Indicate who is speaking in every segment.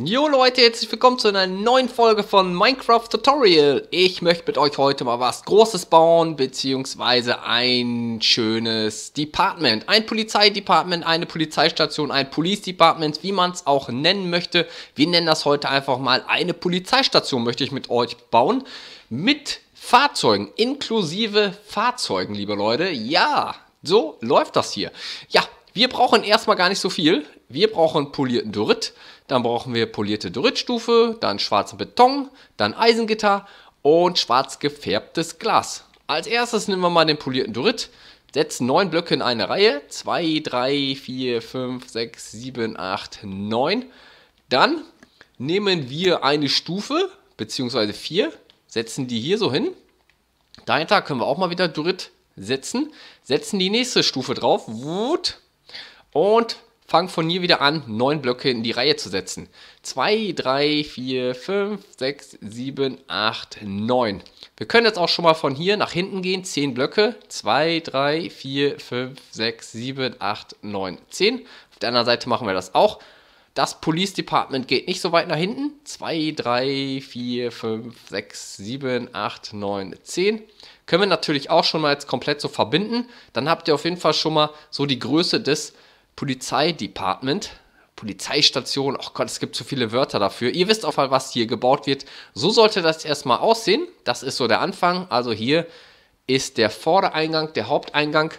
Speaker 1: Jo Leute, herzlich willkommen zu einer neuen Folge von Minecraft Tutorial. Ich möchte mit euch heute mal was Großes bauen, beziehungsweise ein schönes Department. Ein Polizeidepartment, eine Polizeistation, ein Police Department, wie man es auch nennen möchte. Wir nennen das heute einfach mal eine Polizeistation, möchte ich mit euch bauen. Mit Fahrzeugen, inklusive Fahrzeugen, liebe Leute. Ja, so läuft das hier. Ja, wir brauchen erstmal gar nicht so viel. Wir brauchen polierten Dorit, dann brauchen wir polierte Doritstufe, dann schwarzen Beton, dann Eisengitter und schwarz gefärbtes Glas. Als erstes nehmen wir mal den polierten Dorit, setzen neun Blöcke in eine Reihe. 2, 3, 4, 5, 6, 7, 8, 9. Dann nehmen wir eine Stufe, beziehungsweise 4 setzen die hier so hin. Dahinter können wir auch mal wieder Durit setzen. Setzen die nächste Stufe drauf. Wut. Und fangen von hier wieder an, neun Blöcke in die Reihe zu setzen. 2, 3, 4, 5, 6, 7, 8, 9. Wir können jetzt auch schon mal von hier nach hinten gehen. 10 Blöcke. 2, 3, 4, 5, 6, 7, 8, 9, 10. Auf der anderen Seite machen wir das auch das Police Department geht nicht so weit nach hinten. 2, 3, 4, 5, 6, 7, 8, 9, 10. Können wir natürlich auch schon mal jetzt komplett so verbinden. Dann habt ihr auf jeden Fall schon mal so die Größe des Polizeidepartment. Polizeistation, oh Gott, es gibt zu viele Wörter dafür. Ihr wisst auf jeden was hier gebaut wird. So sollte das erstmal aussehen. Das ist so der Anfang. Also hier ist der Vordereingang, der Haupteingang.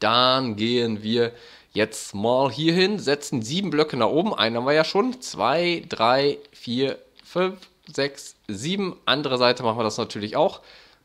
Speaker 1: Dann gehen wir jetzt mal hier hin, setzen sieben Blöcke nach oben. Einen haben wir ja schon. Zwei, drei, vier, fünf, sechs, sieben. Andere Seite machen wir das natürlich auch.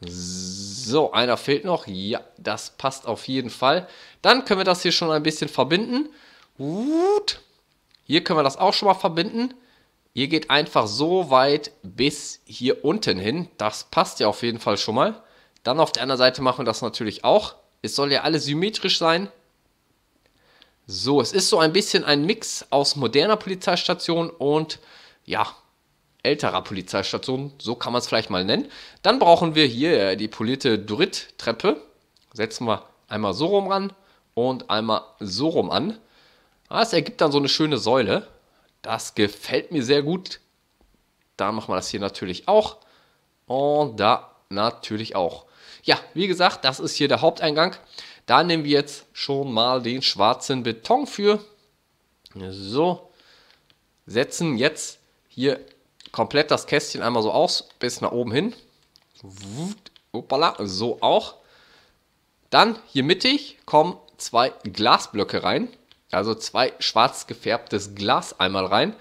Speaker 1: So, einer fehlt noch. Ja, das passt auf jeden Fall. Dann können wir das hier schon ein bisschen verbinden. Gut. Hier können wir das auch schon mal verbinden. Ihr geht einfach so weit bis hier unten hin. Das passt ja auf jeden Fall schon mal. Dann auf der anderen Seite machen wir das natürlich auch. Es soll ja alles symmetrisch sein. So, es ist so ein bisschen ein Mix aus moderner Polizeistation und ja, älterer Polizeistation, so kann man es vielleicht mal nennen. Dann brauchen wir hier die polierte Durit-Treppe. Setzen wir einmal so rum ran und einmal so rum an. Das ah, ergibt dann so eine schöne Säule. Das gefällt mir sehr gut. Da machen wir das hier natürlich auch. Und da natürlich auch. Ja, wie gesagt, das ist hier der Haupteingang. Da nehmen wir jetzt schon mal den schwarzen Beton für. So, setzen jetzt hier komplett das Kästchen einmal so aus, bis nach oben hin. Uppala, so auch. Dann hier mittig kommen zwei Glasblöcke rein. Also zwei schwarz gefärbtes Glas einmal rein.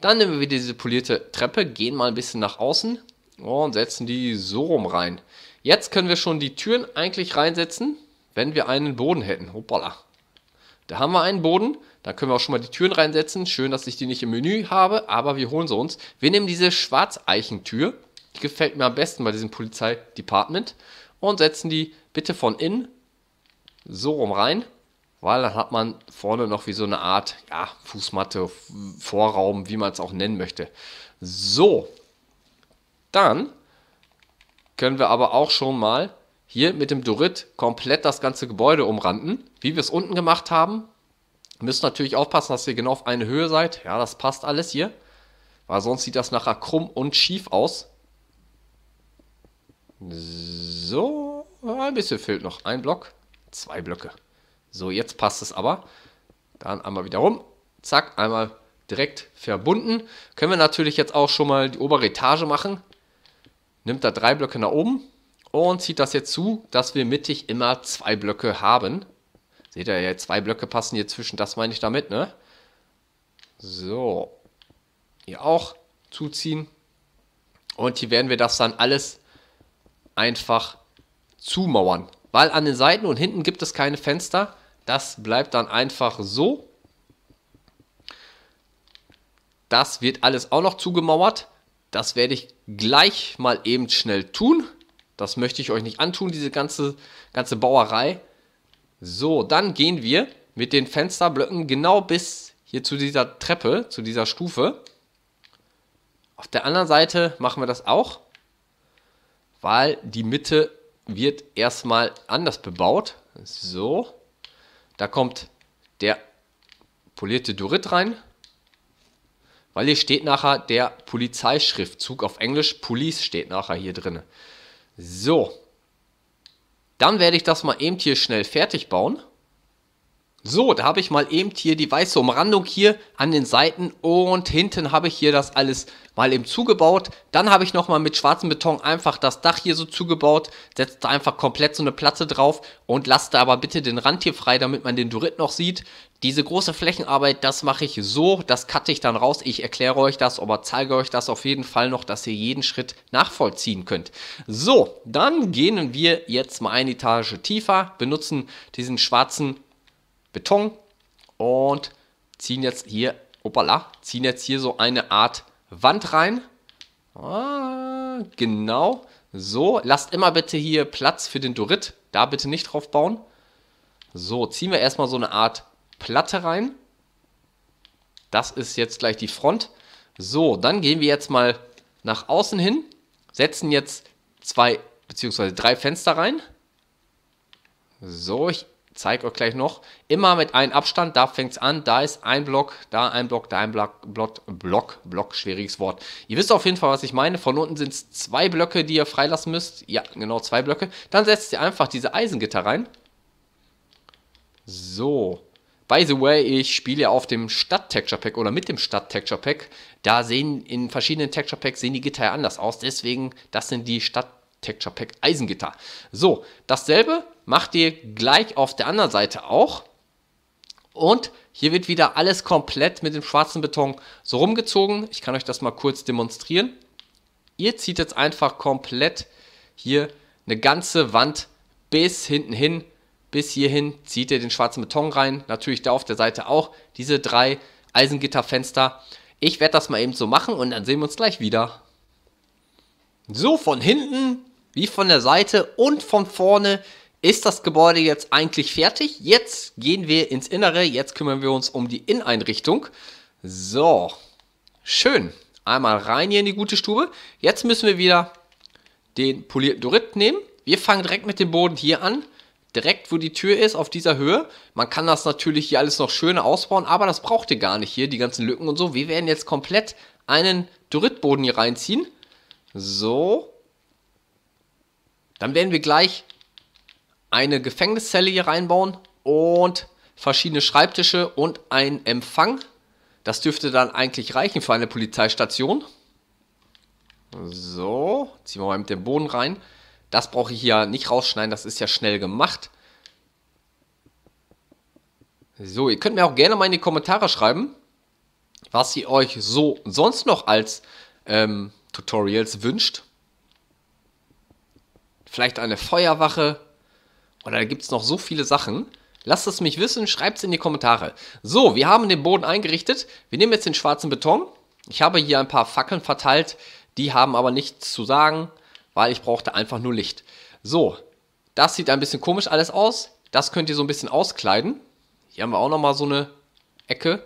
Speaker 1: Dann nehmen wir wieder diese polierte Treppe, gehen mal ein bisschen nach außen und setzen die so rum rein. Jetzt können wir schon die Türen eigentlich reinsetzen wenn wir einen Boden hätten. Hoppala. Da haben wir einen Boden, da können wir auch schon mal die Türen reinsetzen. Schön, dass ich die nicht im Menü habe, aber wir holen sie uns. Wir nehmen diese Schwarzeichentür, die gefällt mir am besten bei diesem Polizeidepartment, und setzen die bitte von innen so rum rein, weil dann hat man vorne noch wie so eine Art ja, Fußmatte, Vorraum, wie man es auch nennen möchte. So, dann können wir aber auch schon mal hier mit dem Dorit komplett das ganze Gebäude umranden. Wie wir es unten gemacht haben, müsst natürlich aufpassen, dass ihr genau auf eine Höhe seid. Ja, das passt alles hier, weil sonst sieht das nachher krumm und schief aus. So, ein bisschen fehlt noch. Ein Block, zwei Blöcke. So, jetzt passt es aber. Dann einmal wieder rum. Zack, einmal direkt verbunden. Können wir natürlich jetzt auch schon mal die obere Etage machen. Nimmt da drei Blöcke nach oben und zieht das jetzt zu, dass wir mittig immer zwei Blöcke haben. Seht ihr ja, zwei Blöcke passen hier zwischen, das meine ich damit, ne? So. Hier auch zuziehen. Und hier werden wir das dann alles einfach zumauern. Weil an den Seiten und hinten gibt es keine Fenster. Das bleibt dann einfach so. Das wird alles auch noch zugemauert. Das werde ich gleich mal eben schnell tun. Das möchte ich euch nicht antun, diese ganze, ganze Bauerei. So, dann gehen wir mit den Fensterblöcken genau bis hier zu dieser Treppe, zu dieser Stufe. Auf der anderen Seite machen wir das auch, weil die Mitte wird erstmal anders bebaut. So, da kommt der polierte Dorit rein, weil hier steht nachher der Polizeischriftzug auf Englisch, Police steht nachher hier drin. So, dann werde ich das mal eben hier schnell fertig bauen. So, da habe ich mal eben hier die weiße Umrandung hier an den Seiten und hinten habe ich hier das alles mal eben zugebaut. Dann habe ich nochmal mit schwarzem Beton einfach das Dach hier so zugebaut, setze da einfach komplett so eine Platte drauf und lasse da aber bitte den Rand hier frei, damit man den Durit noch sieht. Diese große Flächenarbeit, das mache ich so, das cutte ich dann raus. Ich erkläre euch das, aber zeige euch das auf jeden Fall noch, dass ihr jeden Schritt nachvollziehen könnt. So, dann gehen wir jetzt mal eine Etage tiefer, benutzen diesen schwarzen Beton und ziehen jetzt hier, opala, ziehen jetzt hier so eine Art Wand rein. Ah, genau, so. Lasst immer bitte hier Platz für den Dorit. Da bitte nicht drauf bauen. So, ziehen wir erstmal so eine Art Platte rein. Das ist jetzt gleich die Front. So, dann gehen wir jetzt mal nach außen hin, setzen jetzt zwei bzw. drei Fenster rein. So, ich zeige euch gleich noch, immer mit einem Abstand, da fängt es an, da ist ein Block, da ein Block, da ein Block, Block, Block, Block, schwieriges Wort. Ihr wisst auf jeden Fall, was ich meine. Von unten sind es zwei Blöcke, die ihr freilassen müsst. Ja, genau, zwei Blöcke. Dann setzt ihr einfach diese Eisengitter rein. So. By the way, ich spiele ja auf dem Stadt-Texture-Pack oder mit dem Stadt-Texture-Pack. Da sehen in verschiedenen Texture-Packs sehen die Gitter ja anders aus. Deswegen, das sind die Stadt-Texture-Pack-Eisengitter. So, dasselbe macht ihr gleich auf der anderen Seite auch. Und hier wird wieder alles komplett mit dem schwarzen Beton so rumgezogen. Ich kann euch das mal kurz demonstrieren. Ihr zieht jetzt einfach komplett hier eine ganze Wand bis hinten hin, bis hierhin zieht ihr den schwarzen Beton rein. Natürlich da auf der Seite auch diese drei Eisengitterfenster. Ich werde das mal eben so machen und dann sehen wir uns gleich wieder. So, von hinten, wie von der Seite und von vorne ist das Gebäude jetzt eigentlich fertig? Jetzt gehen wir ins Innere, jetzt kümmern wir uns um die Inneneinrichtung. So, schön. Einmal rein hier in die gute Stube. Jetzt müssen wir wieder den polierten Dorit nehmen. Wir fangen direkt mit dem Boden hier an. Direkt, wo die Tür ist, auf dieser Höhe. Man kann das natürlich hier alles noch schöner ausbauen, aber das braucht ihr gar nicht hier, die ganzen Lücken und so. Wir werden jetzt komplett einen Doritboden hier reinziehen. So. Dann werden wir gleich eine Gefängniszelle hier reinbauen und verschiedene Schreibtische und einen Empfang. Das dürfte dann eigentlich reichen für eine Polizeistation. So, ziehen wir mal mit dem Boden rein. Das brauche ich hier nicht rausschneiden, das ist ja schnell gemacht. So, ihr könnt mir auch gerne mal in die Kommentare schreiben, was ihr euch so sonst noch als ähm, Tutorials wünscht. Vielleicht eine Feuerwache, oder da gibt es noch so viele Sachen. Lasst es mich wissen, schreibt es in die Kommentare. So, wir haben den Boden eingerichtet. Wir nehmen jetzt den schwarzen Beton. Ich habe hier ein paar Fackeln verteilt. Die haben aber nichts zu sagen, weil ich brauchte einfach nur Licht. So, das sieht ein bisschen komisch alles aus. Das könnt ihr so ein bisschen auskleiden. Hier haben wir auch nochmal so eine Ecke.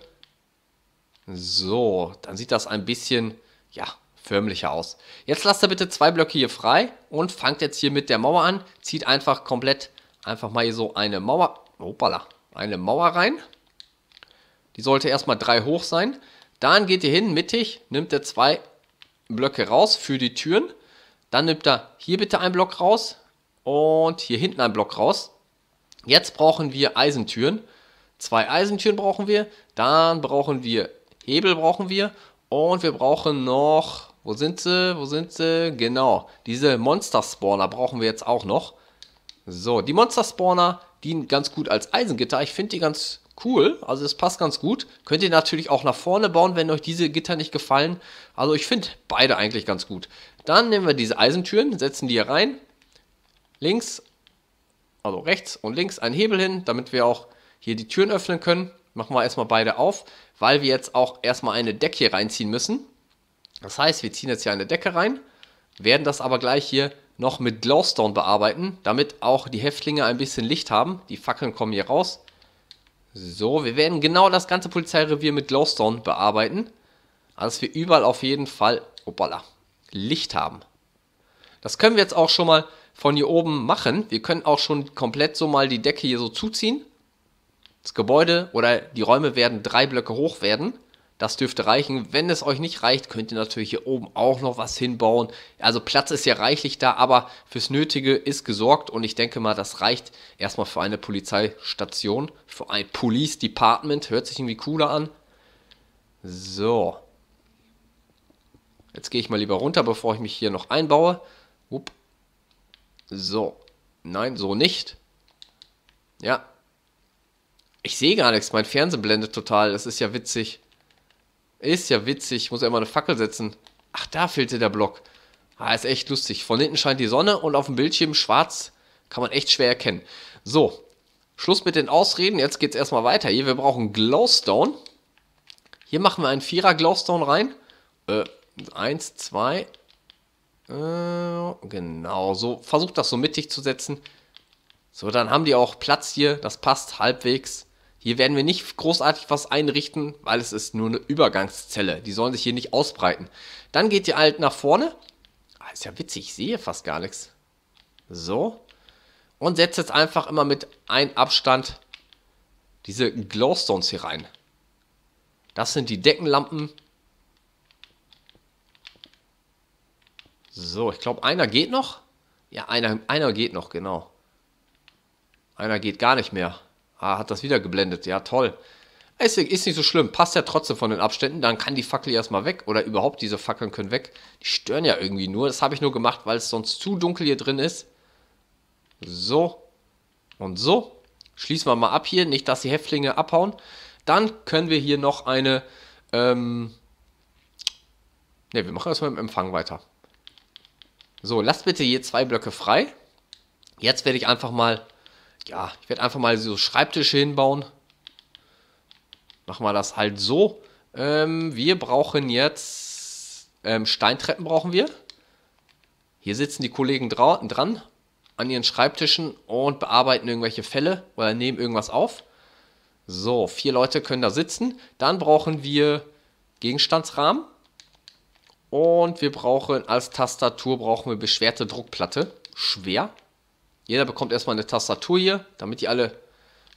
Speaker 1: So, dann sieht das ein bisschen, ja, förmlicher aus. Jetzt lasst ihr bitte zwei Blöcke hier frei und fangt jetzt hier mit der Mauer an. Zieht einfach komplett einfach mal hier so eine Mauer, opala, eine Mauer rein. Die sollte erstmal drei hoch sein. Dann geht ihr hin, mittig, nimmt ihr zwei Blöcke raus für die Türen. Dann nimmt ihr hier bitte einen Block raus und hier hinten einen Block raus. Jetzt brauchen wir Eisentüren. Zwei Eisentüren brauchen wir. Dann brauchen wir Hebel brauchen wir. Und wir brauchen noch, wo sind sie, wo sind sie? Genau, diese Monster-Spawner brauchen wir jetzt auch noch. So, die Monster Spawner dienen ganz gut als Eisengitter. Ich finde die ganz cool, also es passt ganz gut. Könnt ihr natürlich auch nach vorne bauen, wenn euch diese Gitter nicht gefallen. Also ich finde beide eigentlich ganz gut. Dann nehmen wir diese Eisentüren, setzen die hier rein. Links, also rechts und links einen Hebel hin, damit wir auch hier die Türen öffnen können. Machen wir erstmal beide auf, weil wir jetzt auch erstmal eine Decke hier reinziehen müssen. Das heißt, wir ziehen jetzt hier eine Decke rein, werden das aber gleich hier noch mit Glowstone bearbeiten, damit auch die Häftlinge ein bisschen Licht haben. Die Fackeln kommen hier raus. So, wir werden genau das ganze Polizeirevier mit Glowstone bearbeiten, dass wir überall auf jeden Fall, opala, Licht haben. Das können wir jetzt auch schon mal von hier oben machen. Wir können auch schon komplett so mal die Decke hier so zuziehen. Das Gebäude oder die Räume werden drei Blöcke hoch werden. Das dürfte reichen. Wenn es euch nicht reicht, könnt ihr natürlich hier oben auch noch was hinbauen. Also Platz ist ja reichlich da, aber fürs Nötige ist gesorgt und ich denke mal, das reicht erstmal für eine Polizeistation, für ein Police Department. Hört sich irgendwie cooler an. So. Jetzt gehe ich mal lieber runter, bevor ich mich hier noch einbaue. Upp. So. Nein, so nicht. Ja. Ich sehe gar nichts. Mein Fernseher blendet total. Das ist ja witzig. Ist ja witzig, ich muss ja immer eine Fackel setzen. Ach, da fehlte der Block. Ah, ist echt lustig. Von hinten scheint die Sonne und auf dem Bildschirm schwarz kann man echt schwer erkennen. So, Schluss mit den Ausreden. Jetzt geht es erstmal weiter. Hier, wir brauchen Glowstone. Hier machen wir einen Vierer Glowstone rein. Äh, eins, zwei. Äh, genau, so. Versucht das so mittig zu setzen. So, dann haben die auch Platz hier. Das passt halbwegs. Hier werden wir nicht großartig was einrichten, weil es ist nur eine Übergangszelle. Die sollen sich hier nicht ausbreiten. Dann geht ihr halt nach vorne. Ah, ist ja witzig, ich sehe fast gar nichts. So. Und setzt jetzt einfach immer mit einem Abstand diese Glowstones hier rein. Das sind die Deckenlampen. So, ich glaube, einer geht noch. Ja, einer, einer geht noch, genau. Einer geht gar nicht mehr. Ah, hat das wieder geblendet. Ja, toll. Ist, ist nicht so schlimm. Passt ja trotzdem von den Abständen. Dann kann die Fackel erstmal weg. Oder überhaupt diese Fackeln können weg. Die stören ja irgendwie nur. Das habe ich nur gemacht, weil es sonst zu dunkel hier drin ist. So. Und so. Schließen wir mal ab hier. Nicht, dass die Häftlinge abhauen. Dann können wir hier noch eine... Ähm, ne, wir machen erstmal mit dem Empfang weiter. So, lasst bitte hier zwei Blöcke frei. Jetzt werde ich einfach mal ja, ich werde einfach mal so Schreibtische hinbauen. Machen wir das halt so. Ähm, wir brauchen jetzt ähm, Steintreppen brauchen wir. Hier sitzen die Kollegen dran an ihren Schreibtischen und bearbeiten irgendwelche Fälle oder nehmen irgendwas auf. So, vier Leute können da sitzen. Dann brauchen wir Gegenstandsrahmen. Und wir brauchen als Tastatur brauchen wir beschwerte Druckplatte. Schwer, jeder bekommt erstmal eine Tastatur hier, damit die alle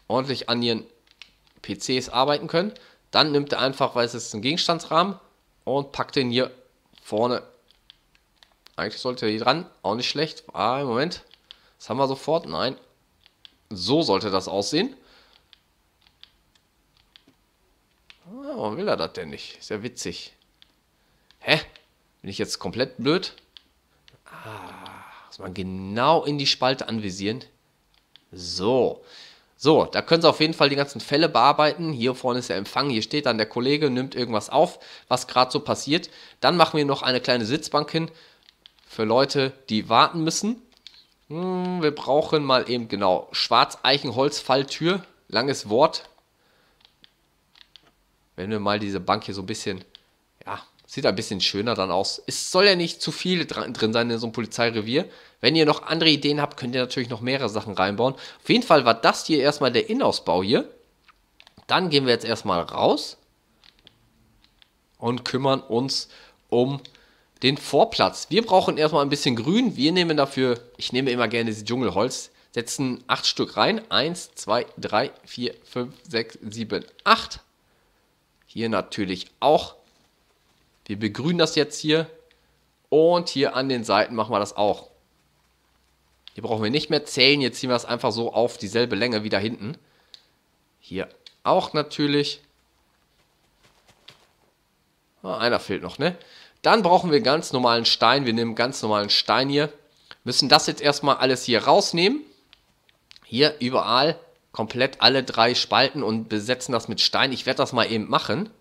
Speaker 1: ordentlich an ihren PCs arbeiten können. Dann nimmt er einfach, weil es ist ein Gegenstandsrahmen und packt den hier vorne. Eigentlich sollte er hier dran, auch nicht schlecht. Ah, Moment. Das haben wir sofort. Nein. So sollte das aussehen. Ah, warum will er das denn nicht? Ist ja witzig. Hä? Bin ich jetzt komplett blöd? Ah, das mal genau in die Spalte anvisieren. So. So, da können Sie auf jeden Fall die ganzen Fälle bearbeiten. Hier vorne ist der Empfang, hier steht dann der Kollege, nimmt irgendwas auf, was gerade so passiert. Dann machen wir noch eine kleine Sitzbank hin für Leute, die warten müssen. Hm, wir brauchen mal eben genau Schwarzeichenholz, Falltür, langes Wort. Wenn wir mal diese Bank hier so ein bisschen Sieht ein bisschen schöner dann aus. Es soll ja nicht zu viel drin sein in so einem Polizeirevier. Wenn ihr noch andere Ideen habt, könnt ihr natürlich noch mehrere Sachen reinbauen. Auf jeden Fall war das hier erstmal der Innenausbau hier. Dann gehen wir jetzt erstmal raus und kümmern uns um den Vorplatz. Wir brauchen erstmal ein bisschen Grün. Wir nehmen dafür, ich nehme immer gerne dieses Dschungelholz, setzen acht Stück rein. Eins, zwei, drei, vier, fünf, sechs, sieben, acht. Hier natürlich auch wir begrünen das jetzt hier und hier an den Seiten machen wir das auch. Hier brauchen wir nicht mehr zählen, jetzt ziehen wir es einfach so auf dieselbe Länge wie da hinten. Hier auch natürlich. Ah, einer fehlt noch, ne? Dann brauchen wir ganz normalen Stein. Wir nehmen ganz normalen Stein hier. Müssen das jetzt erstmal alles hier rausnehmen. Hier überall komplett alle drei Spalten und besetzen das mit Stein. Ich werde das mal eben machen.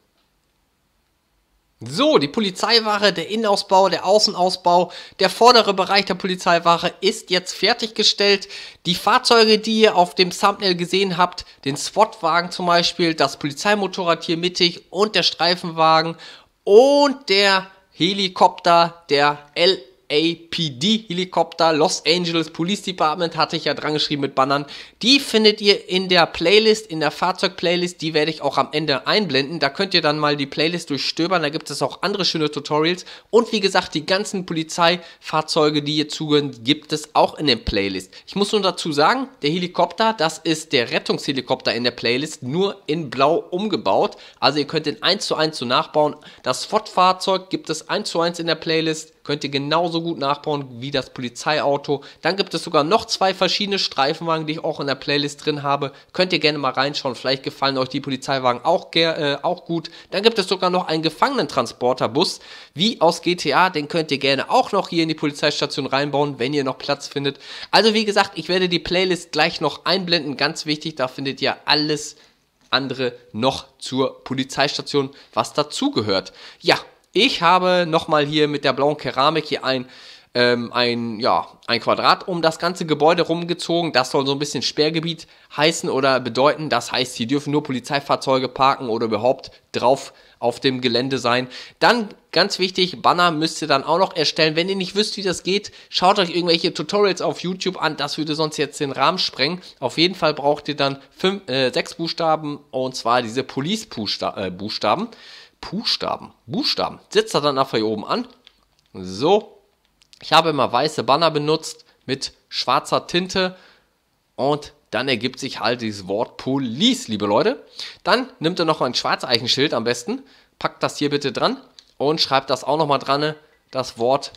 Speaker 1: So, die Polizeiwache, der Innenausbau, der Außenausbau, der vordere Bereich der Polizeiwache ist jetzt fertiggestellt. Die Fahrzeuge, die ihr auf dem Thumbnail gesehen habt, den SWAT-Wagen zum Beispiel, das Polizeimotorrad hier mittig und der Streifenwagen und der Helikopter, der L LAPD-Helikopter, Los Angeles Police Department, hatte ich ja dran geschrieben mit Bannern. Die findet ihr in der Playlist, in der Fahrzeug-Playlist. Die werde ich auch am Ende einblenden. Da könnt ihr dann mal die Playlist durchstöbern. Da gibt es auch andere schöne Tutorials. Und wie gesagt, die ganzen Polizeifahrzeuge, die ihr zugehören, gibt es auch in der Playlist. Ich muss nur dazu sagen, der Helikopter, das ist der Rettungshelikopter in der Playlist, nur in blau umgebaut. Also ihr könnt den 1 zu 1 so nachbauen. Das SWAT-Fahrzeug gibt es 1 zu 1 in der Playlist könnt ihr genauso gut nachbauen wie das Polizeiauto. Dann gibt es sogar noch zwei verschiedene Streifenwagen, die ich auch in der Playlist drin habe. Könnt ihr gerne mal reinschauen, vielleicht gefallen euch die Polizeiwagen auch, äh, auch gut. Dann gibt es sogar noch einen Gefangenentransporterbus, wie aus GTA. Den könnt ihr gerne auch noch hier in die Polizeistation reinbauen, wenn ihr noch Platz findet. Also wie gesagt, ich werde die Playlist gleich noch einblenden. Ganz wichtig, da findet ihr alles andere noch zur Polizeistation, was dazugehört. Ja, ich habe nochmal hier mit der blauen Keramik hier ein, ähm, ein, ja, ein Quadrat um das ganze Gebäude rumgezogen. Das soll so ein bisschen Sperrgebiet heißen oder bedeuten. Das heißt, hier dürfen nur Polizeifahrzeuge parken oder überhaupt drauf auf dem Gelände sein. Dann ganz wichtig, Banner müsst ihr dann auch noch erstellen. Wenn ihr nicht wisst, wie das geht, schaut euch irgendwelche Tutorials auf YouTube an. Das würde sonst jetzt den Rahmen sprengen. Auf jeden Fall braucht ihr dann fünf, äh, sechs Buchstaben und zwar diese Police-Buchstaben. äh, Buchstaben. Buchstaben. Setzt er dann einfach hier oben an. So. Ich habe immer weiße Banner benutzt mit schwarzer Tinte und dann ergibt sich halt dieses Wort Police, liebe Leute. Dann nimmt er noch ein Schwarzeichenschild am besten, packt das hier bitte dran und schreibt das auch nochmal dran, das Wort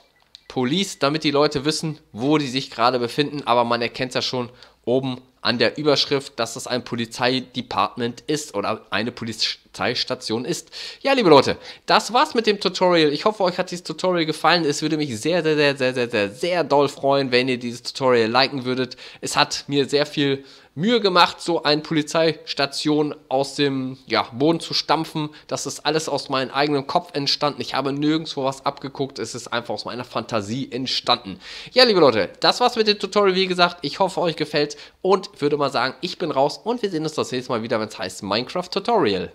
Speaker 1: Police, damit die Leute wissen, wo die sich gerade befinden. Aber man erkennt es ja schon oben an der Überschrift, dass es ein Polizeidepartment ist oder eine Polizeistation ist. Ja, liebe Leute, das war's mit dem Tutorial. Ich hoffe, euch hat dieses Tutorial gefallen. Es würde mich sehr, sehr, sehr, sehr, sehr, sehr, sehr doll freuen, wenn ihr dieses Tutorial liken würdet. Es hat mir sehr viel Mühe gemacht, so eine Polizeistation aus dem ja, Boden zu stampfen. Das ist alles aus meinem eigenen Kopf entstanden. Ich habe nirgendwo was abgeguckt. Es ist einfach aus meiner Fantasie entstanden. Ja, liebe Leute, das war's mit dem Tutorial. Wie gesagt, ich hoffe, euch gefällt und würde mal sagen, ich bin raus und wir sehen uns das nächste Mal wieder, wenn es heißt Minecraft Tutorial.